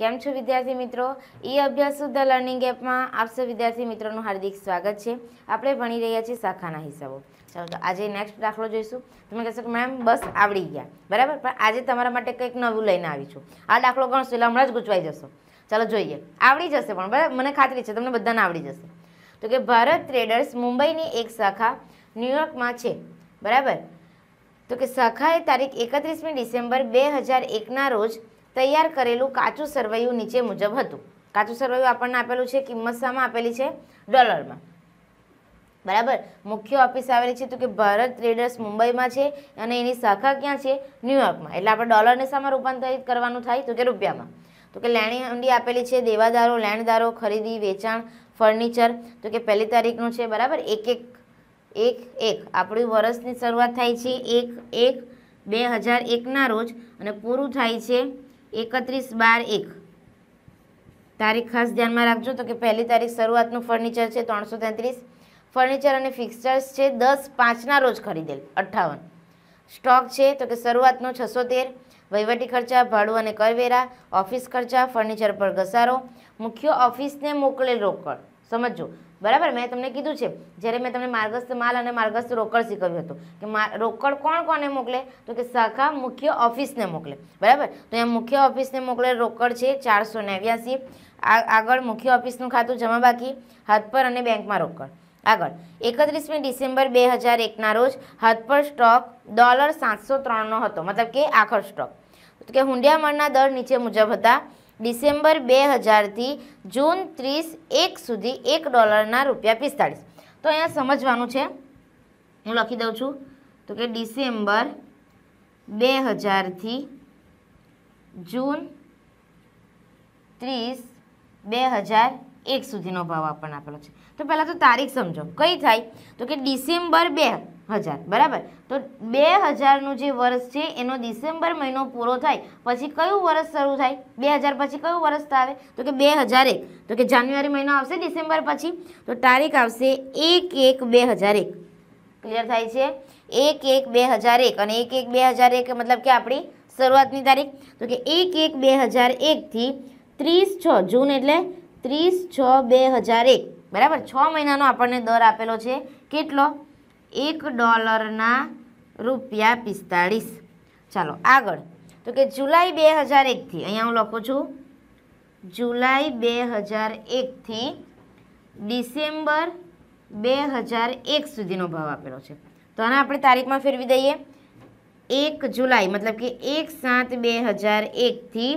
કેમ છો વિદ્યાર્થી મિત્રો ઈ અભ્યાસ સુદ્ધા લર્નિંગ એપમાં આપ વિદ્યાર્થી મિત્રોનું હાર્દિક સ્વાગત છે આપણે ભણી રહ્યા છીએ શાખાના હિસાબો ચાલો તો આજે નેક્સ્ટ દાખલો જોઈશું તમે કહેશો કે મેમ બસ આવડી ગયા બરાબર પણ આજે તમારા માટે કંઈક નવું લઈને આવી છું આ દાખલો ગણશો એટલે હમણાં જ ગૂંચવાઈ જશો ચાલો જોઈએ આવડી જશે પણ બરાબર મને ખાતરી છે તમને બધાને આવડી જશે તો કે ભારત ટ્રેડર્સ મુંબઈની એક શાખા ન્યુયોર્કમાં છે બરાબર તો કે શાખાએ તારીખ એકત્રીસમી ડિસેમ્બર બે હજાર એકના રોજ તૈયાર કરેલું કાચું સરવૈયું નીચે મુજબ હતું કાચું સરવૈયું આપણને આપેલું છે કિંમત શામાં આપેલી છે ડોલરમાં બરાબર મુખ્ય ઓફિસ આવેલી છે તો કે ભારત ટ્રેડર્સ મુંબઈમાં છે અને એની શાખા ક્યાં છે ન્યુયોર્કમાં એટલે આપણે ડોલરને શામાં રૂપાંતરિત કરવાનું થાય તો કે રૂપિયામાં તો કે લેણી હંડી આપેલી છે દેવાદારો લેણદારો ખરીદી વેચાણ ફર્નિચર તો કે પહેલી તારીખનું છે બરાબર એક એક એક એક આપણું વર્ષની શરૂઆત થાય છે એક એક બે હજાર એકના રોજ અને પૂરું થાય છે એકત્રીસ બાર એક તારીખ ખાસ ધ્યાનમાં રાખજો તો કે પહેલી તારીખ શરૂઆતનું ફર્નિચર છે ત્રણસો તેત્રીસ ફર્નિચર અને ફિક્સચર્સ છે દસ પાંચના રોજ ખરીદેલ અઠ્ઠાવન સ્ટોક છે તો કે શરૂઆતનો છસો તેર વહીવટી ખર્ચા ભાડું અને કરવેરા ઓફિસ ખર્ચા ફર્નિચર પર ઘસારો મુખ્ય ઓફિસને મોકલેલ રોકડ સમજો બરાબર મેં તમને કીધું છે જ્યારે મેં તમને માર્ગસ્થ માલ અને માર્ગસ્થ રોકડ શીખવ્યું હતું કે રોકડ કોણ કોને મોકલે તો કે શાખા મુખ્ય ઓફિસને મોકલે બરાબર તો અહીંયા મુખ્ય ઓફિસને મોકલે રોકડ છે ચારસો નેવ્યાસી આગળ મુખ્ય ઓફિસનું ખાતું જમા બાકી હાથ અને બેંકમાં રોકડ આગળ એકત્રીસમી ડિસેમ્બર બે હજાર એકના રોજ હાથ સ્ટોક ડોલર સાતસો ત્રણનો હતો મતલબ કે આખર સ્ટોક કે હુંડિયામણના દર નીચે મુજબ હતા ડિસેમ્બર બે હજારથી જૂન ત્રીસ એક સુધી એક ડોલરના રૂપિયા પિસ્તાળીસ તો અહીંયા સમજવાનું છે હું લખી દઉં છું તો કે ડિસેમ્બર બે હજારથી જૂન ત્રીસ બે હજાર એક સુધીનો ભાવ આપણને આપેલો છે તો પહેલાં તો તારીખ સમજો કઈ થાય તો કે ડિસેમ્બર બે હજાર બરાબર તો બે હજારનું જે વર્ષ છે એનો ડિસેમ્બર મહિનો પૂરો થાય પછી કયું વર્ષ શરૂ થાય બે હજાર પછી કયું વર્ષ આવે તો કે બે હજાર એક તો કે જાન્યુઆરી મહિનો આવશે ડિસેમ્બર પછી તો તારીખ આવશે એક એક બે હજાર એક ક્લિયર થાય છે એક એક બે હજાર એક અને એક એક બે હજાર એક મતલબ કે આપણી શરૂઆતની તારીખ તો કે એક એક બે હજાર એકથી ત્રીસ છ જૂન એટલે ત્રીસ છ બે હજાર એક બરાબર છ મહિનાનો આપણને દર આપેલો છે કેટલો એક ડોલરના રૂપિયા પિસ્તાળીસ ચાલો આગળ તો કે જુલાઈ બે હજાર એકથી અહીંયા હું લખું છું જુલાઈ બે હજાર એકથી ડિસેમ્બર બે હજાર એક સુધીનો ભાવ આપેલો છે તો આને આપણે તારીખમાં ફેરવી દઈએ એક જુલાઈ મતલબ કે એક સાત બે હજાર એકથી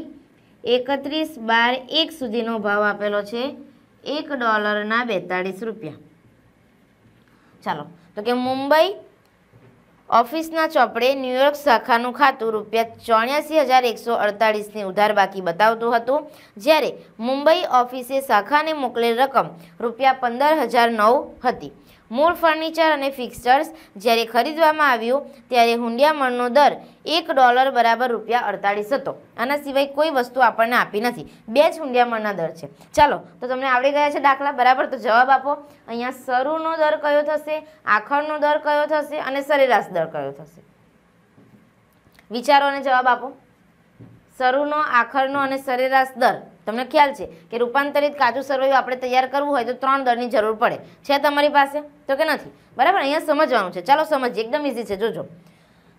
એકત્રીસ બાર એક સુધીનો ભાવ આપેલો છે એક ડોલરના બેતાળીસ રૂપિયા ચાલો તો કે મુંબઈ ઓફિસના ચોપડે ન્યુયોર્ક શાખાનું ખાતું રૂપિયા ચોર્યાસી હજાર એકસો અડતાળીસની ઉધાર બાકી બતાવતું હતું જ્યારે મુંબઈ ઓફિસે શાખાને મોકલેલ રકમ રૂપિયા પંદર હજાર નવ હતી મૂળ ફર્નિચર અને ફિક્સચર્સ જ્યારે ખરીદવામાં આવ્યું ત્યારે હુંડિયામણનો દર એક ડોલર બરાબર રૂપિયા અડતાળીસ હતો આના સિવાય કોઈ વસ્તુ આપણને આપી નથી બે જ હુંડિયામણના દર છે ચાલો તો તમને આવડી ગયા છે દાખલા બરાબર તો જવાબ આપો અહીંયા શરૂનો દર કયો થશે આખરનો દર કયો થશે અને સરેરાશ દર કયો થશે વિચારો અને જવાબ આપો શરૂનો આખરનો અને સરેરાશ દર તમને ખ્યાલ છે કે રૂપાંતરિત કાચું સરવૈયું આપણે તૈયાર કરવું હોય તો ત્રણ દરની જરૂર પડે છે તમારી પાસે તો કે નથી બરાબર અહીંયા સમજવાનું છે ચાલો સમજીએ એકદમ ઇઝી છે જોજો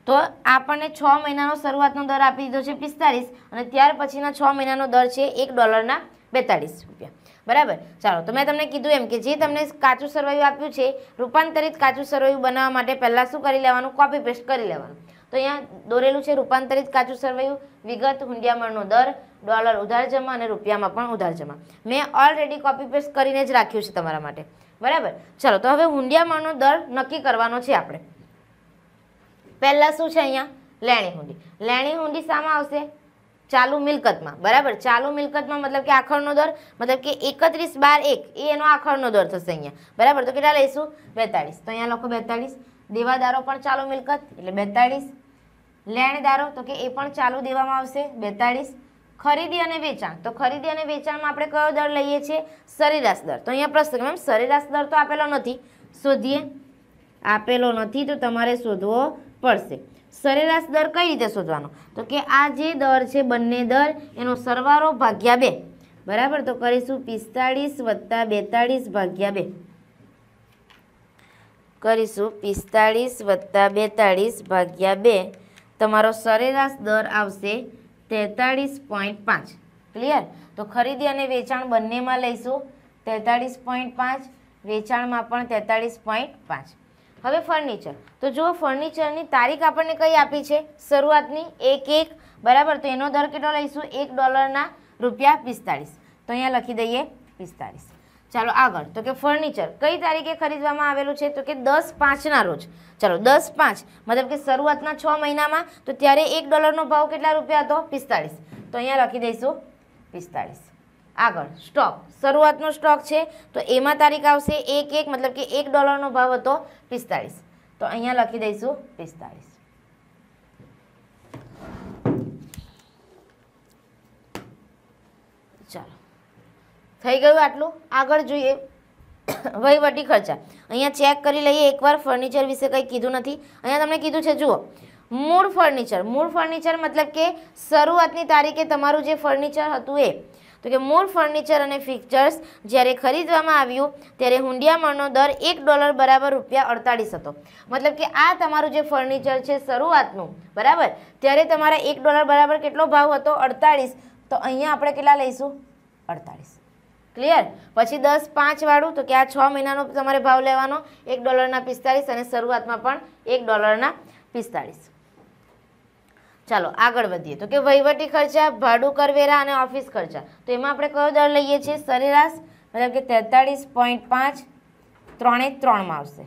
તો આપણને છ મહિનાનો શરૂઆતનો દર આપી દીધો છે પિસ્તાળીસ અને ત્યાર પછીના છ મહિનાનો દર છે એક ડોલરના બેતાળીસ રૂપિયા બરાબર ચાલો તો મેં તમને કીધું એમ કે જે તમને કાચું સરવાયું આપ્યું છે રૂપાંતરિત કાચું સરવાયું બનાવવા માટે પહેલાં શું કરી લેવાનું કોપી પેસ્ટ કરી લેવાનું તો અહીંયા દોરેલું છે રૂપાંતરિત કાચું સરવૈયું વિગત હુંડિયામણનો દર ડોલર ઉધાર જમા અને રૂપિયામાં પણ ઉધાર જમા મેં ઓલરેડી કોપી પેસ્ટ કરીને જ રાખ્યું છે તમારા માટે બરાબર ચલો તો હવે હુંડિયામણનો દર નક્કી કરવાનો છે આપણે પહેલાં શું છે અહીંયા લેણી હુંડી લેણી હુંડી શામાં આવશે ચાલુ મિલકતમાં બરાબર ચાલુ મિલકતમાં મતલબ કે આખરનો દર મતલબ કે એકત્રીસ બાર એક એ એનો આખરનો દર થશે અહીંયા બરાબર તો કેટલા લઈશું બેતાળીસ તો અહીંયા લખો બેતાળીસ દેવાદારો પણ ચાલુ મિલકત એટલે બેતાળીસ લેણદારો તો કે એ પણ ચાલુ દેવામાં આવશે બેતાળીસ ખરીદી અને વેચાણ તો ખરીદી અને વેચાણમાં આપણે કયો દર લઈએ છીએ સરેરાશ દર તો અહીંયા પ્રશ્ન મેમ સરેરાશ દર તો આપેલો નથી શોધીએ આપેલો નથી તો તમારે શોધવો પડશે સરેરાશ દર કઈ રીતે શોધવાનો તો કે આ જે દર છે બંને દર એનો સરવારો ભાગ્યા બે બરાબર તો કરીશું પિસ્તાળીસ વત્તા બેતાળીસ ભાગ્યા બે કરીશું પિસ્તાળીસ વત્તા બેતાળીસ ભાગ્યા બે તમારો સરેરાશ દર આવશે તેતાળીસ પોઈન્ટ પાંચ ક્લિયર તો ખરીદી અને વેચાણ બંનેમાં લઈશું તેતાળીસ પોઈન્ટ પાંચ વેચાણમાં પણ તેતાળીસ પોઈન્ટ પાંચ હવે ફર્નિચર તો જુઓ ફર્નિચરની તારીખ આપણને કઈ આપી છે શરૂઆતની એક એક બરાબર તો એનો દર કેટલો લઈશું એક ડોલરના રૂપિયા પિસ્તાળીસ તો અહીંયા લખી દઈએ પિસ્તાળીસ ચાલો આગળ તો કે ફર્નિચર કઈ તારીખે ખરીદવામાં આવેલું છે તો કે દસ પાંચના રોજ ચાલો દસ પાંચ મતલબ કે શરૂઆતના છ મહિનામાં તો ત્યારે એક ડોલરનો ભાવ કેટલા રૂપિયા હતો પિસ્તાળીસ તો અહીંયા લખી દઈશું પિસ્તાળીસ આગળ સ્ટોક શરૂઆતનો સ્ટોક છે તો એમાં તારીખ આવશે એક એક મતલબ કે એક ડોલરનો ભાવ હતો પિસ્તાળીસ તો અહીંયા લખી દઈશું પિસ્તાળીસ ચાલો થઈ ગયું આટલું આગળ જોઈએ વહીવટી ખર્ચા અહીંયા ચેક કરી લઈએ એકવાર ફર્નિચર વિશે કંઈ કીધું નથી અહીંયા તમને કીધું છે જુઓ મૂળ ફર્નિચર મૂળ ફર્નિચર મતલબ કે શરૂઆતની તારીખે તમારું જે ફર્નિચર હતું એ તો કે મૂળ ફર્નિચર અને ફિક્ચર્સ જ્યારે ખરીદવામાં આવ્યું ત્યારે હુંડિયામણનો દર એક ડોલર બરાબર રૂપિયા અડતાળીસ હતો મતલબ કે આ તમારું જે ફર્નિચર છે શરૂઆતનું બરાબર ત્યારે તમારા એક ડોલર બરાબર કેટલો ભાવ હતો અડતાળીસ તો અહીંયા આપણે કેટલા લઈશું અડતાળીસ ક્લિયર પછી દસ પાંચવાળું તો કે આ છ મહિનાનો તમારે ભાવ લેવાનો એક ડોલરના પિસ્તાળીસ અને શરૂઆતમાં પણ એક ડોલરના પિસ્તાળીસ ચાલો આગળ વધીએ તો કે વહીવટી ખર્ચા ભાડું કરવેરા અને ઓફિસ ખર્ચા તો એમાં આપણે કયો દર લઈએ છીએ સરેરાશ મતલબ કે તેતાળીસ પોઈન્ટ પાંચ ત્રણે ત્રણમાં આવશે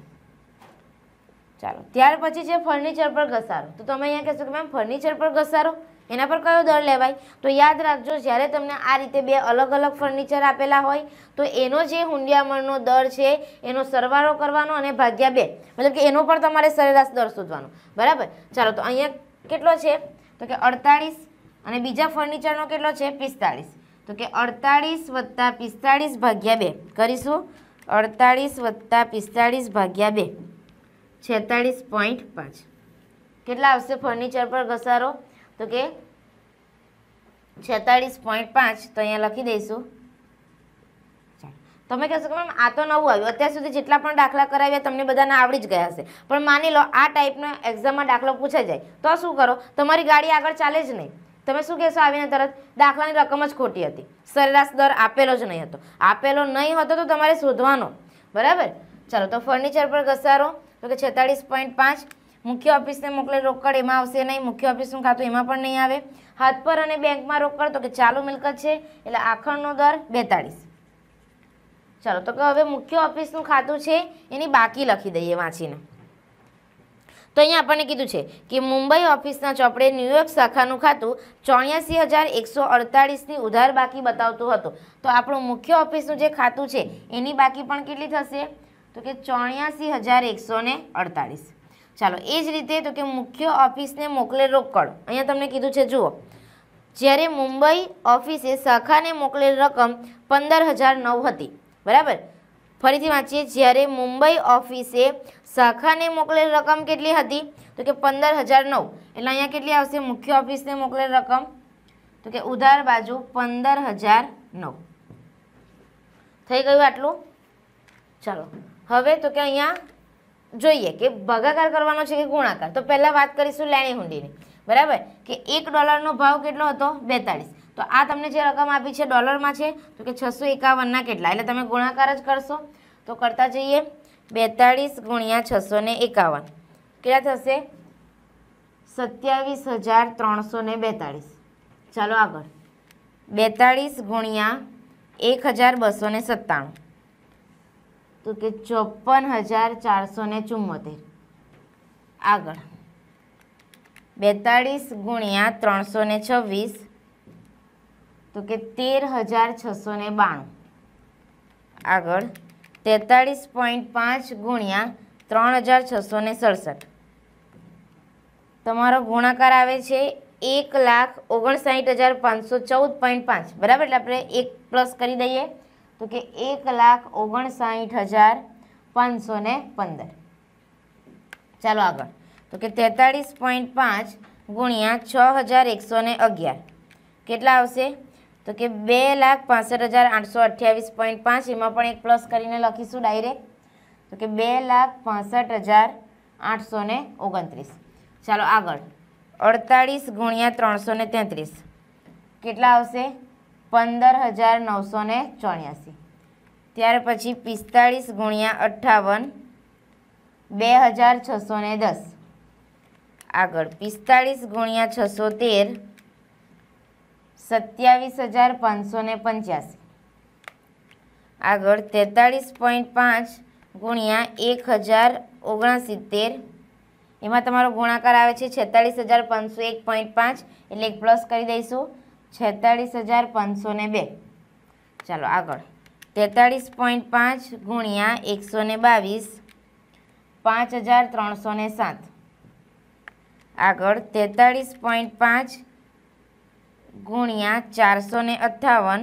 ચાલો ત્યાર પછી છે ફર્નિચર પર ઘસારો તો તમે અહીંયા કહેશો કે મેમ ફર્નિચર પર ઘસારો એના પર કયો દર લેવાય તો યાદ રાખજો જ્યારે તમને આ રીતે બે અલગ અલગ ફર્નિચર આપેલા હોય તો એનો જે હુંડિયામણનો દર છે એનો સરવાળો કરવાનો અને ભાગ્યા બે મતલબ કે એનો પણ તમારે સરેરાશ દર શોધવાનો બરાબર ચાલો તો અહીંયા કેટલો છે તો કે અડતાળીસ અને બીજા ફર્નિચરનો કેટલો છે પિસ્તાળીસ તો કે અડતાળીસ વત્તા પિસ્તાળીસ ભાગ્યા બે કરીશું અડતાળીસ વત્તા પિસ્તાળીસ ભાગ્યા બે છેતાળીસ પોઈન્ટ પાંચ કેટલા આવશે ફર્નિચર પર ઘસારો તો કે છેતાળીસ પોઈન્ટ પાંચ તો અહીંયા લખી દઈશું તમે કહેશો કે મેમ આ તો નવું આવ્યું અત્યાર સુધી જેટલા પણ દાખલા કરાવ્યા તમને બધાને આવડી જ ગયા હશે પણ માની લો આ ટાઈપનો એક્ઝામમાં દાખલો પૂછાઈ જાય તો શું કરો તમારી ગાડી આગળ ચાલે જ નહીં તમે શું કહેશો આવીને તરત દાખલાની રકમ જ ખોટી હતી સરેરાશ દર આપેલો જ નહીં હતો આપેલો નહીં હતો તો તમારે શોધવાનો બરાબર ચાલો તો ફર્નિચર પર ઘસારો તો કે છેતાળીસ પોઈન્ટ પાંચ મુખ્ય ઓફિસને મોકલે રોકડ એમાં આવશે નહીં મુખ્ય ઓફિસનું ખાતું એમાં પણ નહીં આવે હાથ પર અને બેંકમાં રોકડ તો કે ચાલુ મિલકત છે એટલે આખરનો દર બેતાળીસ ચાલો તો કે હવે મુખ્ય ઓફિસનું ખાતું છે એની બાકી લખી દઈએ વાંચીને તો અહીંયા આપણને કીધું છે કે મુંબઈ ઓફિસના ચોપડે ન્યુયોર્ક શાખાનું ખાતું ચોર્યાસી હજાર એકસો અડતાળીસની ઉધાર બાકી બતાવતું હતું તો આપણું મુખ્ય ઓફિસનું જે ખાતું છે એની બાકી પણ કેટલી થશે તો કે ચોર્યાસી હજાર એકસો ને અડતાળીસ ચાલો એ જ રીતે તો કે મુખ્ય ઓફિસને મોકલે રોકડ અહીંયા તમને કીધું છે જુઓ જ્યારે મુંબઈ ઓફિસે શાખાને મોકલેલ રકમ પંદર હજાર નવ હતી બરાબર ફરીથી વાંચીએ જ્યારે મુંબઈ ઓફિસે શાખાને મોકલેલ રકમ કેટલી હતી તો કે પંદર હજાર નવ એટલે અહીંયા કેટલી આવશે મુખ્ય ઓફિસને મોકલેલ રકમ તો કે ઉધાર બાજુ પંદર હજાર નવ થઈ ગયું આટલું ચાલો હવે તો કે અહીંયા જોઈએ કે ભાગાકાર કરવાનો છે કે ગુણાકાર તો પહેલાં વાત કરીશું લેણી હુંડીની બરાબર કે એક ડોલરનો ભાવ કેટલો હતો બેતાળીસ તો આ તમને જે રકમ આપી છે ડોલરમાં છે તો કે છસો એકાવનના કેટલા એટલે તમે ગુણાકાર જ કરશો તો કરતા જઈએ બેતાળીસ ગુણ્યા છસો ને એકાવન કેટલા થશે સત્યાવીસ હજાર ત્રણસો ને બેતાળીસ ચાલો આગળ બેતાળીસ ગુણ્યા એક હજાર બસો ને સત્તાણું તો કે ચોપન હજાર ચારસો ને ચુંમોતેર આગળ બેતાળીસ ગુણ્યા ત્રણસો ને છવ્વીસ તો કે તેર હજાર છસો ને બાણું આગળ તેતાળીસ પોઈન્ટ પાંચ ગુણ્યા ત્રણ હજાર છસો ને સડસઠ તમારો ગુણાકાર આવે છે એક લાખ ઓગણસાઠ હજાર પાંચસો ચૌદ પોઈન્ટ પાંચ બરાબર એટલે આપણે એક પ્લસ કરી દઈએ તો કે એક લાખ ઓગણસાઠ હજાર પાંચસો ને પંદર ચાલો આગળ તો કે તેતાળીસ પોઈન્ટ પાંચ ગુણ્યા છ હજાર એકસો ને અગિયાર કેટલા આવશે તો કે બે લાખ પાસઠ હજાર આઠસો અઠ્યાવીસ પોઈન્ટ પાંચ એમાં પણ એક પ્લસ કરીને લખીશું ડાયરેક્ટ તો કે બે લાખ પાસઠ હજાર આઠસો ને ઓગણત્રીસ ચાલો આગળ અડતાળીસ ગુણ્યા ત્રણસો ને તેત્રીસ કેટલા આવશે પંદર હજાર નવસો ને ચોર્યાસી ત્યાર પછી પિસ્તાળીસ ગુણ્યા અઠ્ઠાવન બે હજાર છસો ને દસ આગળ પિસ્તાળીસ ગુણ્યા છસો તેર સત્યાવીસ હજાર પાંચસો ને પંચ્યાસી આગળ તેતાળીસ પોઈન્ટ પાંચ ગુણ્યા એક હજાર ઓગણસિત્તેર એમાં તમારો ગુણાકાર આવે છે છેતાળીસ હજાર પાંચસો એક પોઈન્ટ પાંચ એટલે એક પ્લસ કરી દઈશું છેતાળીસ હજાર પાંચસો ને બે ચાલો આગળ તેતાળીસ પોઈન્ટ પાંચ ગુણ્યા એકસો ને બાવીસ પાંચ હજાર ત્રણસો ને સાત આગળ તેતાળીસ પોઈન્ટ પાંચ ગુણ્યા ચારસો ને અઠ્ઠાવન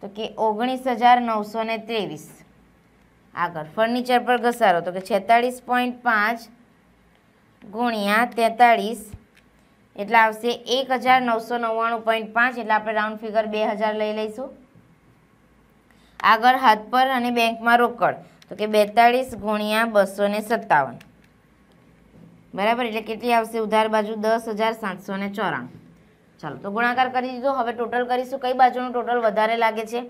તો કે ઓગણીસ હજાર નવસો ને ત્રેવીસ આગળ ફર્નિચર પર ઘસારો તો કે છેતાળીસ પોઈન્ટ પાંચ ગુણ્યા તેતાળીસ એટલે આવશે એક હજાર નવસો નવ્વાણું પોઈન્ટ પાંચ એટલે આપણે રાઉન્ડ ફિગર બે હજાર લઈ લઈશું આગળ હાથ પર અને બેંકમાં રોકડ તો કે બેતાળીસ ગુણ્યા બસો ને સત્તાવન બરાબર એટલે કેટલી આવશે ઉધાર બાજુ દસ હજાર સાતસો ને ચોરાણું ચાલો તો ગુણાકાર કરી દીધો હવે ટોટલ કરીશું કઈ બાજુનું ટોટલ વધારે લાગે છે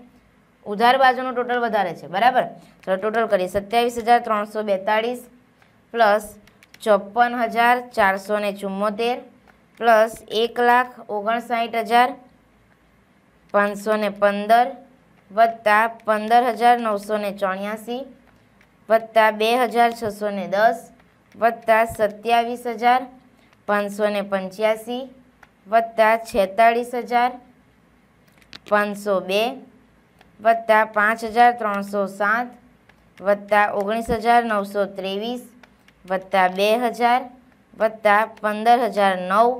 ઉધાર બાજુનું ટોટલ વધારે છે બરાબર ચલો ટોટલ કરીએ સત્યાવીસ હજાર ત્રણસો બેતાળીસ પ્લસ ચોપન હજાર ચારસો ને ચુમ્મોતેર પ્લસ એક લાખ ઓગણસાઠ હજાર પાંચસો ને પંદર વત્તા પંદર હજાર નવસો ને ચોર્યાસી વત્તા બે હજાર છસો ને દસ વત્તા સત્યાવીસ હજાર પાંચસો ને પંચ્યાસી વત્તા છેતાળીસ હજાર પાંચસો બે વત્તા પાંચ હજાર ત્રણસો સાત વત્તા ઓગણીસ હજાર નવસો ત્રેવીસ વત્તા બે હજાર વત્તા પંદર હજાર નવ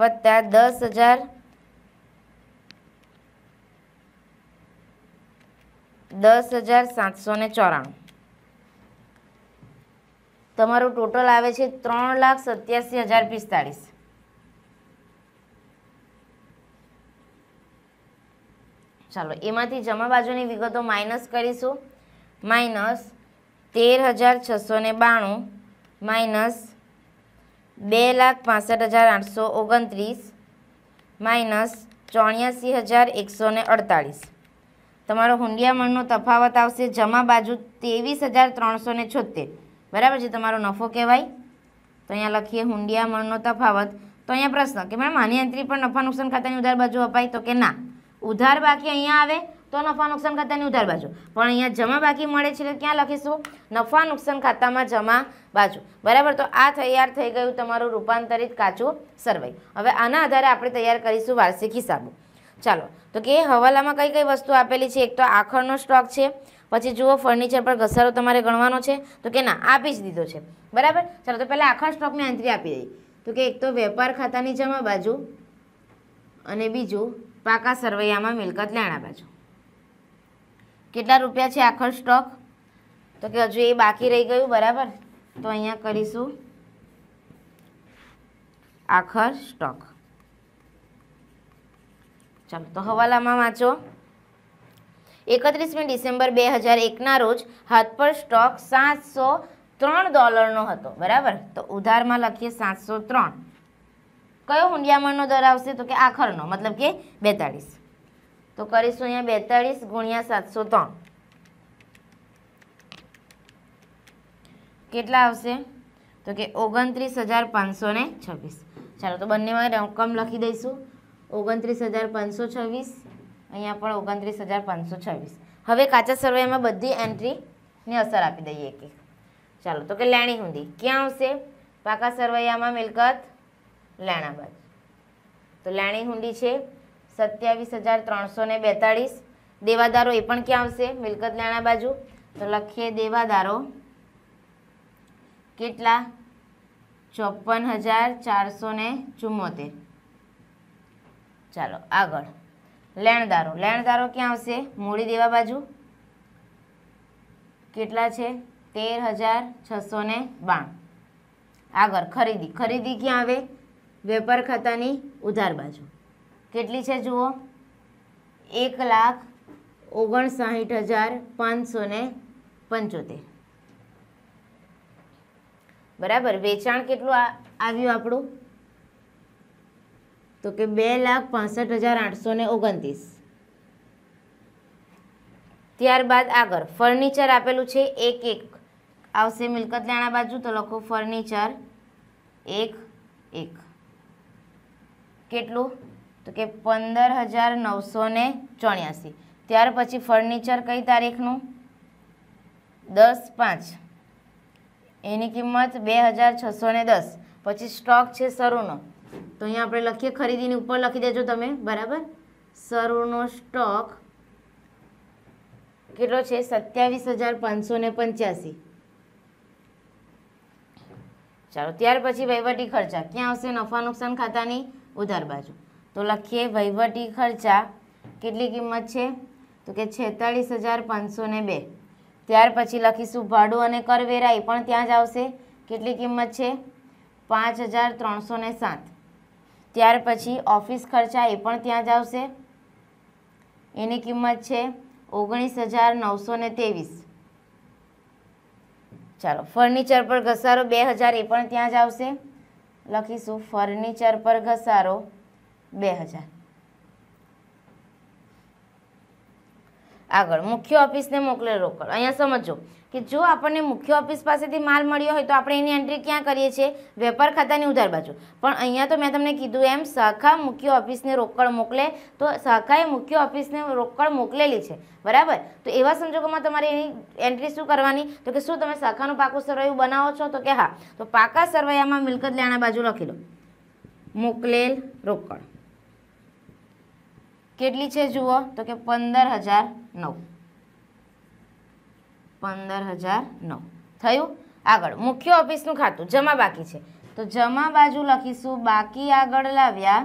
વત્તા દસ હજાર દસ હજાર સાતસો ને ચોરાણું તમારું ટોટલ આવે છે ત્રણ લાખ સત્યાસી હજાર પિસ્તાળીસ ચાલો એમાંથી જમા બાજુની વિગતો માઇનસ કરીશું માઇનસ તેર હજાર છસો ને બાણું માઇનસ બે લાખ પાસઠ હજાર આઠસો ઓગણત્રીસ માઇનસ ચોર્યાસી હજાર એકસો ને અડતાળીસ તમારો હુંડિયામણનો તફાવત આવશે જમા બાજુ ત્રેવીસ હજાર ત્રણસો ને છોતેર બરાબર છે તમારો નફો કહેવાય તો અહીંયા લખીએ હુંડિયામણનો તફાવત તો અહીંયા પ્રશ્ન કે મેડમ આની અંતરી પણ નફા નુકસાન ખાતાની ઉધાર બાજુ અપાય તો કે ના ઉધાર બાકી અહીંયા આવે તો નફા નુકસાન ખાતાની ઉધાર બાજુ પણ અહીંયા જમા બાકી મળે છે તો ક્યાં લખીશું નફા નુકસાન ખાતામાં જમા બાજુ બરાબર તો આ તૈયાર થઈ ગયું તમારું રૂપાંતરિત કાચું સર્વે હવે આના આધારે આપણે તૈયાર કરીશું વાર્ષિક હિસાબો ચાલો તો કે હવાલામાં કઈ કઈ વસ્તુ આપેલી છે એક તો આખરનો સ્ટોક છે પછી જુઓ ફર્નિચર પર ઘસારો તમારે ગણવાનો છે તો કે ના આપી જ દીધો છે બરાબર ચાલો તો પહેલાં આખર સ્ટોકની એન્ટ્રી આપી દઈએ તો કે એક તો વેપાર ખાતાની જમા બાજુ અને બીજું પાકા સરવૈયામાં મિલકત લેણા બાજુ કેટલા રૂપિયા છે આખર સ્ટોક તો કે હજુ એ બાકી રહી ગયું બરાબર તો અહીંયા કરીશું આખર સ્ટોક ચાલો તો હવાલામાં વાંચો એકત્રીસમી ડિસેમ્બર બે હજાર એકના રોજ હાથ પર સ્ટોક સાતસો ત્રણ ડોલરનો હતો બરાબર તો ઉધારમાં લખીએ સાતસો ત્રણ કયો હુંડિયામણનો દર આવશે તો કે આખરનો મતલબ કે બેતાળીસ તો કરીશું અહીંયા બેતાળીસ ગુણ્યા સાતસો ત્રણ કેટલા આવશે તો કે ઓગણત્રીસ હજાર પાંચસો ને છવ્વીસ ચાલો તો બંનેમાં રકમ લખી દઈશું ઓગણત્રીસ હજાર પાંચસો છવ્વીસ અહીંયા પણ ઓગણત્રીસ હજાર પાંચસો છવ્વીસ હવે કાચા સર્વેમાં બધી એન્ટ્રીની અસર આપી દઈએ એક ચાલો તો કે લેણી હુંદી ક્યાં આવશે પાકા સરવૈયામાં મિલકત લેણાબાદ તો લેણી હુંડી છે સત્યાવીસ હજાર ત્રણસો ને બેતાળીસ દેવાદારો એ પણ ક્યાં આવશે મિલકત લેણા બાજુ તો લખીએ દેવાદારો કેટલા ચોપન હજાર ચારસો ને ચુંમોતેર ચાલો આગળ લેણદારો લેણદારો ક્યાં આવશે મૂડી દેવા બાજુ કેટલા છે તેર હજાર છસો ને બાણું આગળ ખરીદી ખરીદી ક્યાં આવે વેપાર ખાતાની ઉધાર બાજુ કેટલી છે જુઓ એક લાખ ઓગણસાઠ હજાર પાંચસો ને પંચોતેર બરાબર વેચાણ કેટલું આવ્યું આપણું તો કે બે લાખ પાસઠ હજાર આઠસો ને ઓગણત્રીસ ત્યારબાદ આગળ ફર્નિચર આપેલું છે એક એક આવશે મિલકત લેણા બાજુ તો લખો ફર્નિચર એક એક કેટલું તો કે પંદર હજાર નવસો ને ચોર્યાસી ત્યાર પછી ફર્નિચર કઈ તારીખનું દસ પાંચ એની કિંમત બે હજાર છસો ને દસ પછી સ્ટોક છે સરોનો તો અહીંયા આપણે લખીએ ખરીદીની ઉપર લખી દેજો તમે બરાબર સરોનો સ્ટોક કેટલો છે સત્યાવીસ હજાર પાંચસો ને પંચ્યાસી ચાલો ત્યાર પછી વહીવટી ખર્ચા ક્યાં આવશે નફા નુકસાન ખાતાની ઉધાર બાજુ તો લખીએ વહીવટી ખર્ચા કેટલી કિંમત છે તો કે છેતાળીસ હજાર પાંચસો ને બે ત્યાર પછી લખીશું ભાડું અને કરવેરા એ પણ ત્યાં જ આવશે કેટલી કિંમત છે પાંચ હજાર ત્રણસો ને સાત ત્યાર પછી ઓફિસ ખર્ચા એ પણ ત્યાં જ આવશે એની કિંમત છે ઓગણીસ હજાર નવસો ને ત્રેવીસ ચાલો ફર્નિચર પર ઘસારો બે હજાર એ પણ ત્યાં જ આવશે લખીશું ફર્નિચર પર ઘસારો બે હજાર આગળ મુખ્ય ઓફિસને મોકલે રોકડ અહીંયા સમજો કે જો આપણને મુખ્ય ઓફિસ પાસેથી માલ મળ્યો હોય તો આપણે એની એન્ટ્રી ક્યાં કરીએ છીએ વેપાર ખાતાની ઉધાર બાજુ પણ અહીંયા તો મેં તમને કીધું એમ શાખા મુખ્ય ઓફિસને રોકડ મોકલે તો શાખાએ મુખ્ય ઓફિસને રોકડ મોકલેલી છે બરાબર તો એવા સંજોગોમાં તમારે એની એન્ટ્રી શું કરવાની તો કે શું તમે શાખાનું પાકું સરવાયું બનાવો છો તો કે હા તો પાકા સરવૈયામાં મિલકત લેણા બાજુ લખી લો મોકલેલ રોકડ કેટલી છે જુઓ તો કે પંદર હજાર નવ પંદર હજાર નવ થયું આગળ મુખ્ય ઓફિસનું ખાતું જમા બાકી છે તો જમા બાજુ લખીશું બાકી આગળ લાવ્યા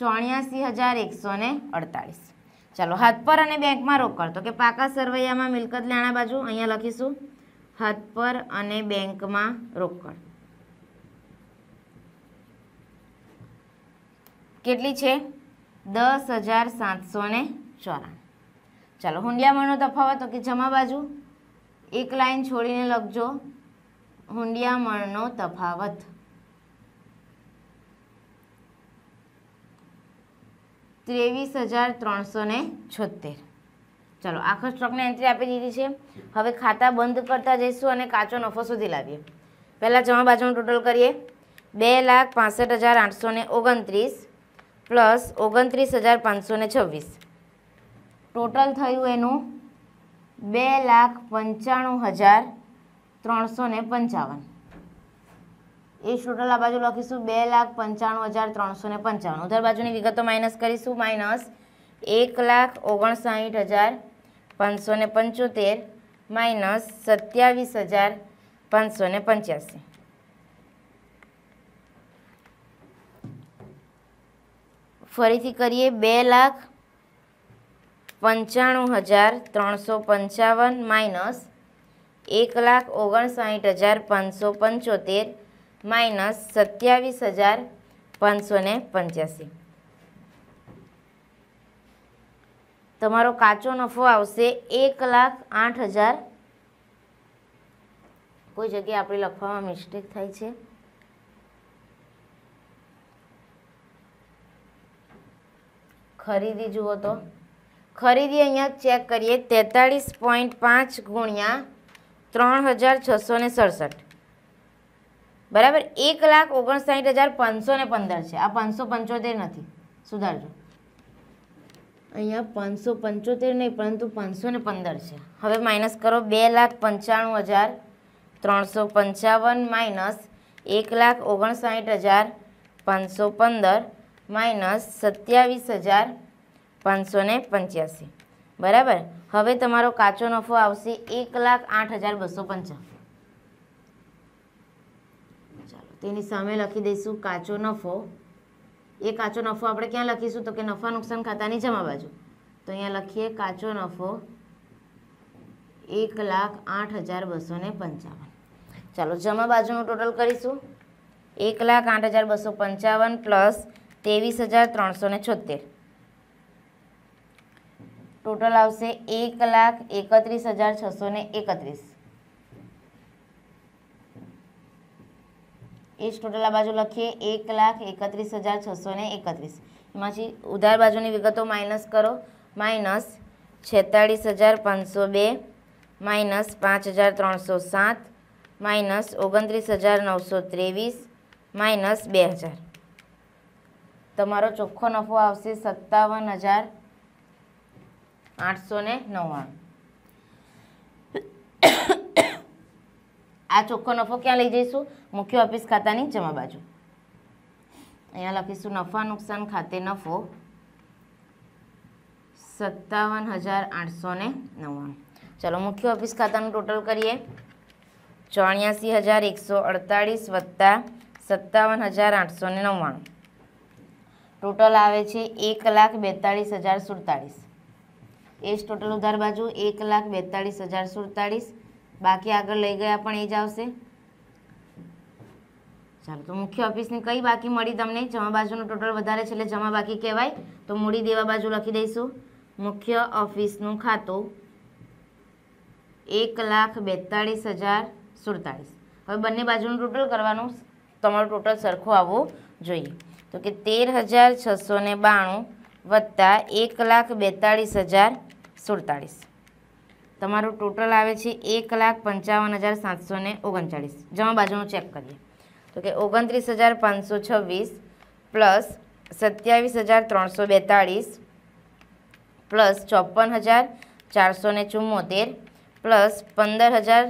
ચોર્યાસી હજાર એકસો ને અડતાળીસ ચાલો હાથ અને બેંકમાં રોકડ તો કે પાકા સરવૈયામાં મિલકત લેણા બાજુ અહીંયા લખીશું હાથ અને બેંકમાં રોકડ કેટલી છે દસ હજાર સાતસો ને ચોરાણું ચાલો હુંડિયામણનો તફાવત તો કે જમા બાજુ એક લાઈન છોડીને લખજો હુંડિયામણનો તફાવત ત્રેવીસ હજાર ત્રણસો ને છોતેર ચાલો આખો સ્ટોકને એન્ટ્રી આપી દીધી છે હવે ખાતા બંધ કરતા જઈશું અને કાચો નફો સુધી લાવીએ પહેલાં જમા બાજુનું ટોટલ કરીએ બે લાખ પાસઠ હજાર આઠસો ઓગણત્રીસ પ્લસ ઓગણત્રીસ હજાર પાંચસો ને છવ્વીસ ટોટલ થયું એનું બે લાખ પંચાણું હજાર ત્રણસો ને પંચાવન એ ટોટલ આ બાજુ લખીશું બે લાખ પંચાણું હજાર ત્રણસો ને પંચાવન ઉધર બાજુની વિગતો માઇનસ કરીશું માઇનસ એક લાખ ઓગણસાઠ હજાર પાંચસો ને પંચોતેર માઇનસ સત્યાવીસ હજાર પાંચસો ને પંચ્યાસી ફરીથી કરીએ બે લાખ પંચાણું હજાર ત્રણસો પંચાવન માઇનસ એક લાખ ઓગણસાઠ હજાર પાંચસો પંચોતેર માઇનસ સત્યાવીસ હજાર પાંચસો ને પંચ્યાસી તમારો કાચો નફો આવશે એક લાખ આઠ હજાર કોઈ જગ્યાએ આપણે લખવામાં મિસ્ટેક થાય છે ખરીદી જુઓ તો ખરીદી અહીંયા ચેક કરીએ તેતાળીસ પોઈન્ટ પાંચ ગુણ્યા ત્રણ હજાર છસો ને સડસઠ બરાબર એક લાખ ઓગણસાઠ હજાર પાંચસો ને પંદર છે આ પાંચસો પંચોતેર નથી સુધારજો અહીંયા પાંચસો પંચોતેર નહીં પરંતુ પાંચસો ને પંદર છે હવે માઇનસ કરો બે લાખ પંચાણું હજાર ત્રણસો પંચાવન માઇનસ એક લાખ ઓગણસાઠ હજાર પાંચસો પંદર માઇનસ સત્યાવીસ હજાર પાંચસો ને પંચ્યાસી બરાબર હવે તમારો કાચો નફો આવશે એક લાખ આઠ હજાર બસો પંચાવન ચાલો તેની સામે લખી દઈશું કાચો નફો એ કાચો નફો આપણે ક્યાં લખીશું તો કે નફા નુકસાન ખાતાની જમા બાજુ તો અહીંયા લખીએ કાચો નફો એક લાખ આઠ હજાર બસો ને પંચાવન ચાલો જમા બાજુનું ટોટલ કરીશું એક લાખ આઠ હજાર બસો પંચાવન પ્લસ ત્રેવીસ હજાર ત્રણસો ને છોતેર ટોટલ આવશે એક લાખ એકત્રીસ હજાર છસો ને એકત્રીસ એ જ ટોટલ આ બાજુ લખીએ એક લાખ એકત્રીસ હજાર છસો ને એકત્રીસ એમાંથી ઉધાર બાજુની વિગતો માઇનસ કરો માઇનસ છેતાળીસ હજાર પાંચસો બે માઇનસ પાંચ હજાર ત્રણસો સાત માઇનસ ઓગણત્રીસ હજાર નવસો ત્રેવીસ માઇનસ બે હજાર તમારો ચોખ્ખો નફો આવશે સત્તાવન હજાર આઠસો ને નવ્વાણું આ ચોખ્ખો નફો ક્યાં લઈ જઈશું મુખ્ય ઓફિસ ખાતાની જમા બાજુ અહીંયા લખીશું નફા નુકસાન ખાતે નફો સત્તાવન હજાર આઠસો ને નવ્વાણું ચલો મુખ્ય ઓફિસ ખાતાનું ટોટલ કરીએ ચોર્યાસી હજાર એકસો અડતાળીસ વત્તા સત્તાવન હજાર આઠસો ને નવ્વાણું ટોટલ આવે છે એક લાખ બેતાળીસ હજાર સુડતાળીસ એ જ ટોટલ ઉધાર બાજુ એક લાખ બેતાળીસ હજાર સુડતાળીસ બાકી આગળ લઈ ગયા પણ એ જ આવશે ચાલો તો મુખ્ય ઓફિસની કઈ બાકી મળી તમને જમા બાજુનું ટોટલ વધારે છે એટલે જમા બાકી કહેવાય તો મૂડી દેવા બાજુ લખી દઈશું મુખ્ય ઓફિસનું ખાતું એક લાખ બેતાળીસ હજાર સુડતાળીસ હવે બંને બાજુનું ટોટલ કરવાનું તમારું ટોટલ સરખું આવવું જોઈએ તો કે તેર હજાર છસો ને બાણું વત્તા એક લાખ બેતાળીસ હજાર સુડતાળીસ તમારું ટોટલ આવે છે એક લાખ પંચાવન હજાર સાતસો ને ઓગણચાળીસ જમા બાજુનું ચેક કરીએ તો કે ઓગણત્રીસ હજાર પાંચસો છવ્વીસ પ્લસ સત્યાવીસ હજાર ત્રણસો બેતાળીસ પ્લસ ચોપન હજાર ચારસો ને ચુમ્મોતેર પ્લસ પંદર હજાર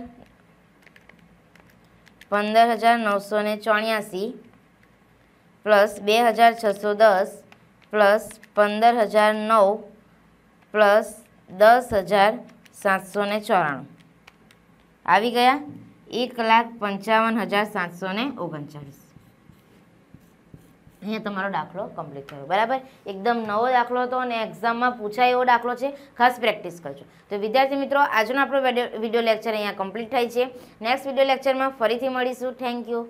પંદર હજાર નવસો ને ચોર્યાસી પ્લસ બે હજાર છસો દસ પ્લસ પંદર હજાર નવ પ્લસ દસ હજાર સાતસો ને ચોરાણું આવી ગયા એક લાખ પંચાવન હજાર સાતસો ને ઓગણચાલીસ અહીંયા તમારો દાખલો કમ્પ્લીટ થયો બરાબર એકદમ નવો દાખલો હતો અને એક્ઝામમાં પૂછાય એવો દાખલો છે ખાસ પ્રેક્ટિસ કરજો તો વિદ્યાર્થી મિત્રો આજનો આપણો વિડીયો લેક્ચર અહીંયા કમ્પ્લીટ થાય છે નેક્સ્ટ વિડીયો લેક્ચરમાં ફરીથી મળીશું થેન્ક યુ